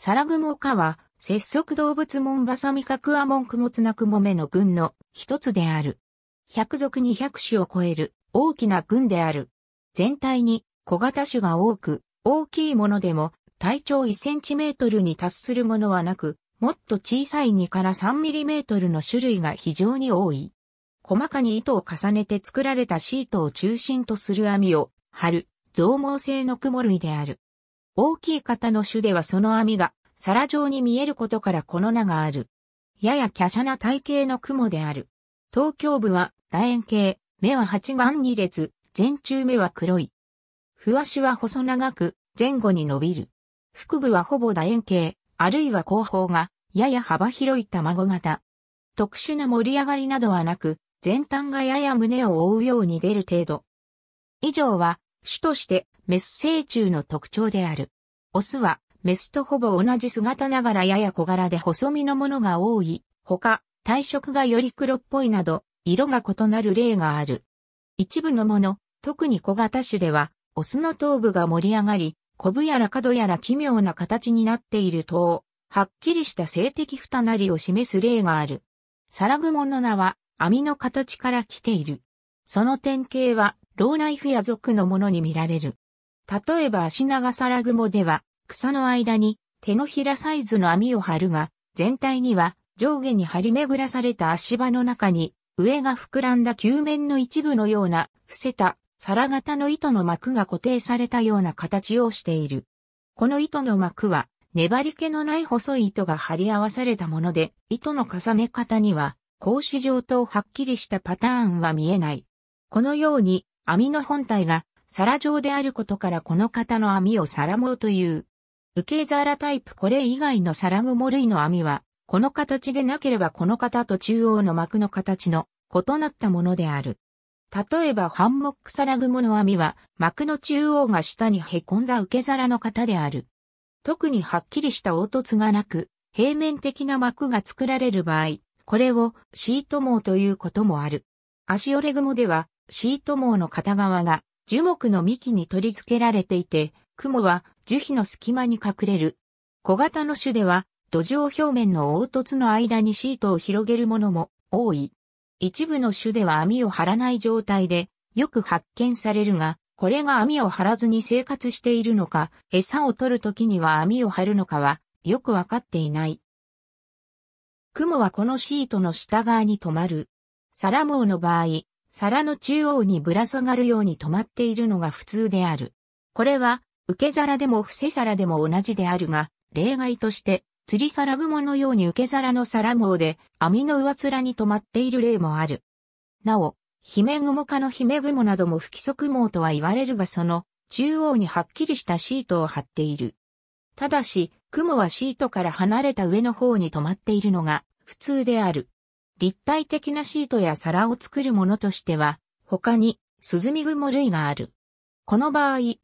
サラグモカは、節足動物門バサミカクアモンクモツナクモメの群の一つである。百族に属種を超える大きな群である。全体に小型種が多く、大きいものでも体長1センチメートルに達するものはなく、もっと小さい2から3ミリメートルの種類が非常に多い。細かに糸を重ねて作られたシートを中心とする網を張る増毛性のクモ類である。大きい型の種ではその網が皿状に見えることからこの名がある。やや華奢な体型の雲である。東京部は楕円形、目は八眼二列、前中目は黒い。ふわしは細長く、前後に伸びる。腹部はほぼ楕円形、あるいは後方が、やや幅広い卵型。特殊な盛り上がりなどはなく、前端がやや胸を覆うように出る程度。以上は、主としてメス成虫の特徴である。オスは、メスとほぼ同じ姿ながらやや小柄で細身のものが多い、他、体色がより黒っぽいなど、色が異なる例がある。一部のもの、特に小型種では、オスの頭部が盛り上がり、コブやら角やら奇妙な形になっていると、はっきりした性的不たなりを示す例がある。サラグモの名は、網の形から来ている。その典型は、ローナイフや族のものに見られる。例えば足長皿雲では、草の間に手のひらサイズの網を張るが、全体には上下に張り巡らされた足場の中に、上が膨らんだ球面の一部のような、伏せた、皿型の糸の膜が固定されたような形をしている。この糸の膜は、粘り気のない細い糸が張り合わされたもので、糸の重ね方には、格子状とはっきりしたパターンは見えない。このように、網の本体が皿状であることからこの型の網を皿網という。受け皿タイプこれ以外の皿雲類の網は、この形でなければこの型と中央の膜の形の異なったものである。例えばハンモック皿雲の網は膜の中央が下に凹んだ受け皿の型である。特にはっきりした凹凸がなく、平面的な膜が作られる場合、これをシート網ということもある。足折れ雲ではシート網の片側が樹木の幹に取り付けられていて、雲は樹皮の隙間に隠れる。小型の種では、土壌表面の凹凸の間にシートを広げるものも多い。一部の種では網を張らない状態で、よく発見されるが、これが網を張らずに生活しているのか、餌を取るときには網を張るのかは、よくわかっていない。雲はこのシートの下側に止まる。サラモウの場合、皿の中央にぶら下がるように止まっているのが普通である。これは、受け皿でも伏せ皿でも同じであるが、例外として、釣り皿雲のように受け皿の皿網で網の上面に止まっている例もある。なお、姫雲科の姫雲なども不規則網とは言われるがその中央にはっきりしたシートを張っている。ただし、雲はシートから離れた上の方に止まっているのが普通である。立体的なシートや皿を作るものとしては、他に、涼み雲類がある。この場合、シ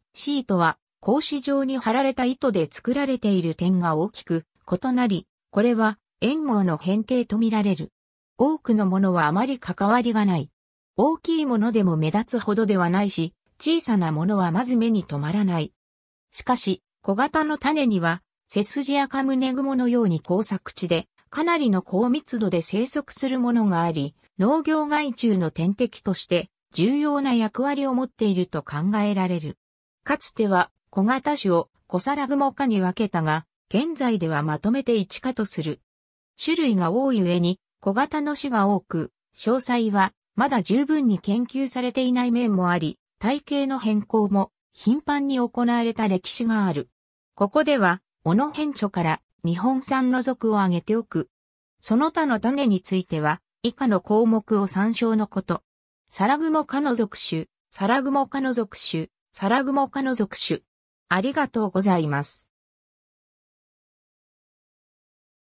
ートは、格子状に貼られた糸で作られている点が大きく異なり、これは、円号の変形とみられる。多くのものはあまり関わりがない。大きいものでも目立つほどではないし、小さなものはまず目に留まらない。しかし、小型の種には、背筋やカムネグモのように工作地で、かなりの高密度で生息するものがあり、農業害虫の天敵として重要な役割を持っていると考えられる。かつては小型種を小皿雲科に分けたが、現在ではまとめて1科とする。種類が多い上に小型の種が多く、詳細はまだ十分に研究されていない面もあり、体型の変更も頻繁に行われた歴史がある。ここでは、小野県庁から日本産の属を挙げておく。その他の種については、以下の項目を参照のこと。サラグモ科の属種、サラグモ科の属種、サラグモ科の属種。ありがとうございます。